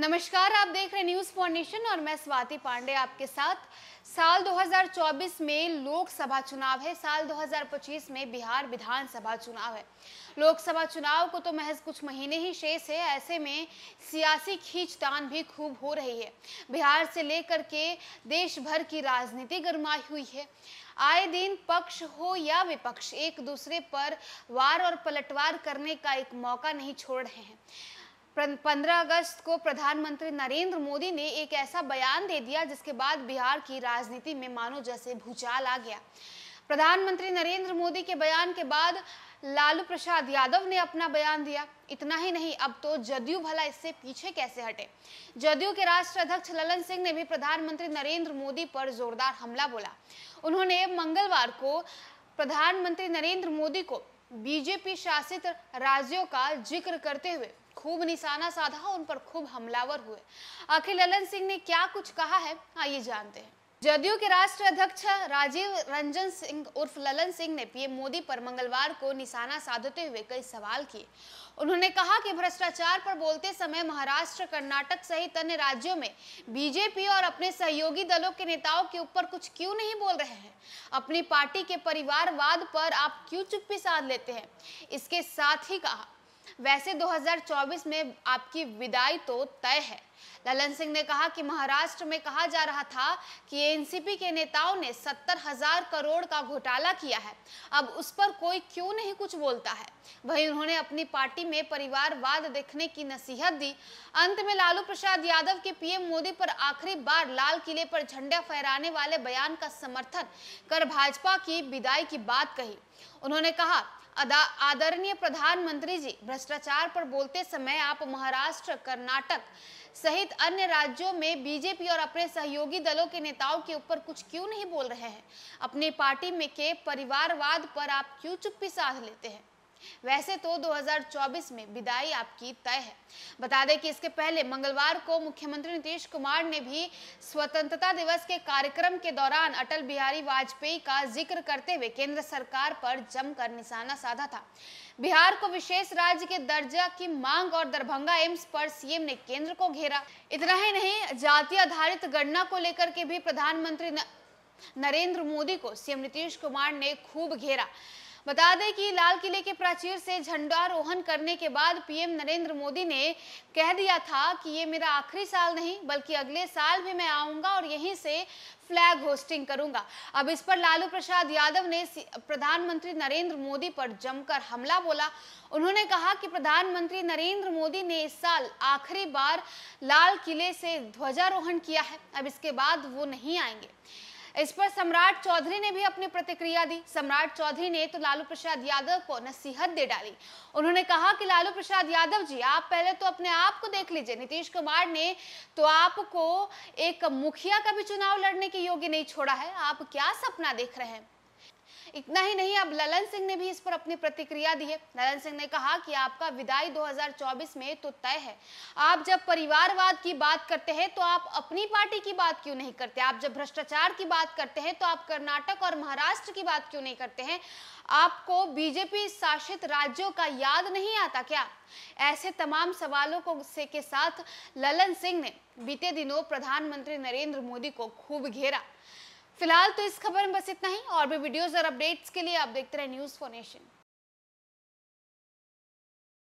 नमस्कार आप देख रहे न्यूज फाउंडेशन और मैं स्वाति पांडे आपके साथ साल 2024 में लोकसभा चुनाव है साल 2025 में बिहार विधानसभा चुनाव है लोकसभा चुनाव को तो महज कुछ महीने ही शेष है ऐसे में सियासी खींचतान भी खूब हो रही है बिहार से लेकर के देश भर की राजनीति गरमाई हुई है आए दिन पक्ष हो या विपक्ष एक दूसरे पर वार और पलटवार करने का एक मौका नहीं छोड़ रहे हैं पंद्रह अगस्त को प्रधानमंत्री नरेंद्र मोदी ने एक ऐसा बयान दे दिया जिसके बाद बिहार की राजनीति में मानो जैसे भूचाल आ गया प्रधानमंत्री नरेंद्र मोदी के बयान के बाद लालू प्रसाद यादव ने अपना बयान दिया इतना ही नहीं अब तो जदयू भला इससे पीछे कैसे हटे जदयू के राष्ट्र अध्यक्ष ललन सिंह ने भी प्रधानमंत्री नरेंद्र मोदी पर जोरदार हमला बोला उन्होंने मंगलवार को प्रधानमंत्री नरेंद्र मोदी को बीजेपी शासित राज्यों का जिक्र करते हुए खूब निशाना साधा उन पर खूब हमलावर हुए आखिर ललन सिंह ने क्या कुछ कहा है आइए हाँ, जानते हैं जदयू के राष्ट्रीय अध्यक्ष राजीव रंजन सिंह उर्फ ललन सिंह ने पीएम मोदी पर मंगलवार को निशाना साधते हुए कई सवाल किए उन्होंने कहा कि भ्रष्टाचार पर बोलते समय महाराष्ट्र कर्नाटक सहित अन्य राज्यों में बीजेपी और अपने सहयोगी दलों के नेताओं के ऊपर कुछ क्यों नहीं बोल रहे हैं अपनी पार्टी के परिवारवाद पर आप क्यों चुप्पी साध लेते हैं इसके साथ ही कहा वैसे 2024 में आपकी विदाई तो तय है ललन सिंह ने कहा कि महाराष्ट्र में कहा जा रहा था कि एनसीपी के नेताओं ने सत्तर हजार करोड़ का घोटाला किया है अब उस पर कोई क्यों नहीं कुछ बोलता है वहीं उन्होंने अपनी पार्टी में परिवारवाद देखने की नसीहत दी अंत में लालू प्रसाद यादव के पीएम मोदी पर आखिरी बार लाल किले पर झंडा फहराने वाले बयान का समर्थन कर भाजपा की विदाई की बात कही उन्होंने कहा आदरणीय प्रधानमंत्री जी भ्रष्टाचार पर बोलते समय आप महाराष्ट्र कर्नाटक सहित अन्य राज्यों में बीजेपी और अपने सहयोगी दलों के नेताओं के ऊपर कुछ क्यों नहीं बोल रहे हैं अपनी पार्टी में के परिवारवाद पर आप क्यों चुप्पी साध लेते हैं वैसे तो 2024 में विदाई आपकी तय है बता दें कि इसके पहले मंगलवार को मुख्यमंत्री नीतीश कुमार ने भी स्वतंत्रता दिवस के कार्यक्रम के दौरान अटल बिहारी वाजपेयी का जिक्र करते हुए केंद्र सरकार पर जमकर निशाना साधा था बिहार को विशेष राज्य के दर्जा की मांग और दरभंगा एम्स पर सीएम ने केंद्र को घेरा इतना ही नहीं जाति आधारित गणना को लेकर के भी प्रधानमंत्री नरेंद्र मोदी को सीएम नीतीश कुमार ने खूब घेरा बता दें कि लाल किले के प्राचीर से झंडारोहण करने के बाद पीएम नरेंद्र मोदी ने कह दिया था कि ये मेरा आखिरी साल नहीं बल्कि अगले साल भी मैं आऊंगा और यहीं से फ्लैग होस्टिंग करूंगा अब इस पर लालू प्रसाद यादव ने प्रधानमंत्री नरेंद्र मोदी पर जमकर हमला बोला उन्होंने कहा कि प्रधानमंत्री नरेंद्र मोदी ने इस साल आखिरी बार लाल किले से ध्वजारोहण किया है अब इसके बाद वो नहीं आएंगे इस पर सम्राट चौधरी ने भी अपनी प्रतिक्रिया दी सम्राट चौधरी ने तो लालू प्रसाद यादव को नसीहत दे डाली उन्होंने कहा कि लालू प्रसाद यादव जी आप पहले तो अपने आप को देख लीजिए नीतीश कुमार ने तो आपको एक मुखिया का भी चुनाव लड़ने के योग्य नहीं छोड़ा है आप क्या सपना देख रहे हैं इतना ही नहीं अब ललन सिंह ने भी इस पर अपनी प्रतिक्रिया दी है ललन सिंह ने कहा कि आपका विदाई 2024 में तो तय है आप जब परिवारवाद की बात करते हैं तो आप अपनी पार्टी की बात क्यों नहीं करते आप जब भ्रष्टाचार की बात करते हैं तो आप कर्नाटक और महाराष्ट्र की बात क्यों नहीं करते हैं आपको बीजेपी शासित राज्यों का याद नहीं आता क्या ऐसे तमाम सवालों को से के साथ ललन सिंह ने बीते दिनों प्रधानमंत्री नरेंद्र मोदी को खूब घेरा फिलहाल तो इस खबर में बस इतना ही और भी वीडियोज और अपडेट्स के लिए आप देखते रहे न्यूज फॉर नेशन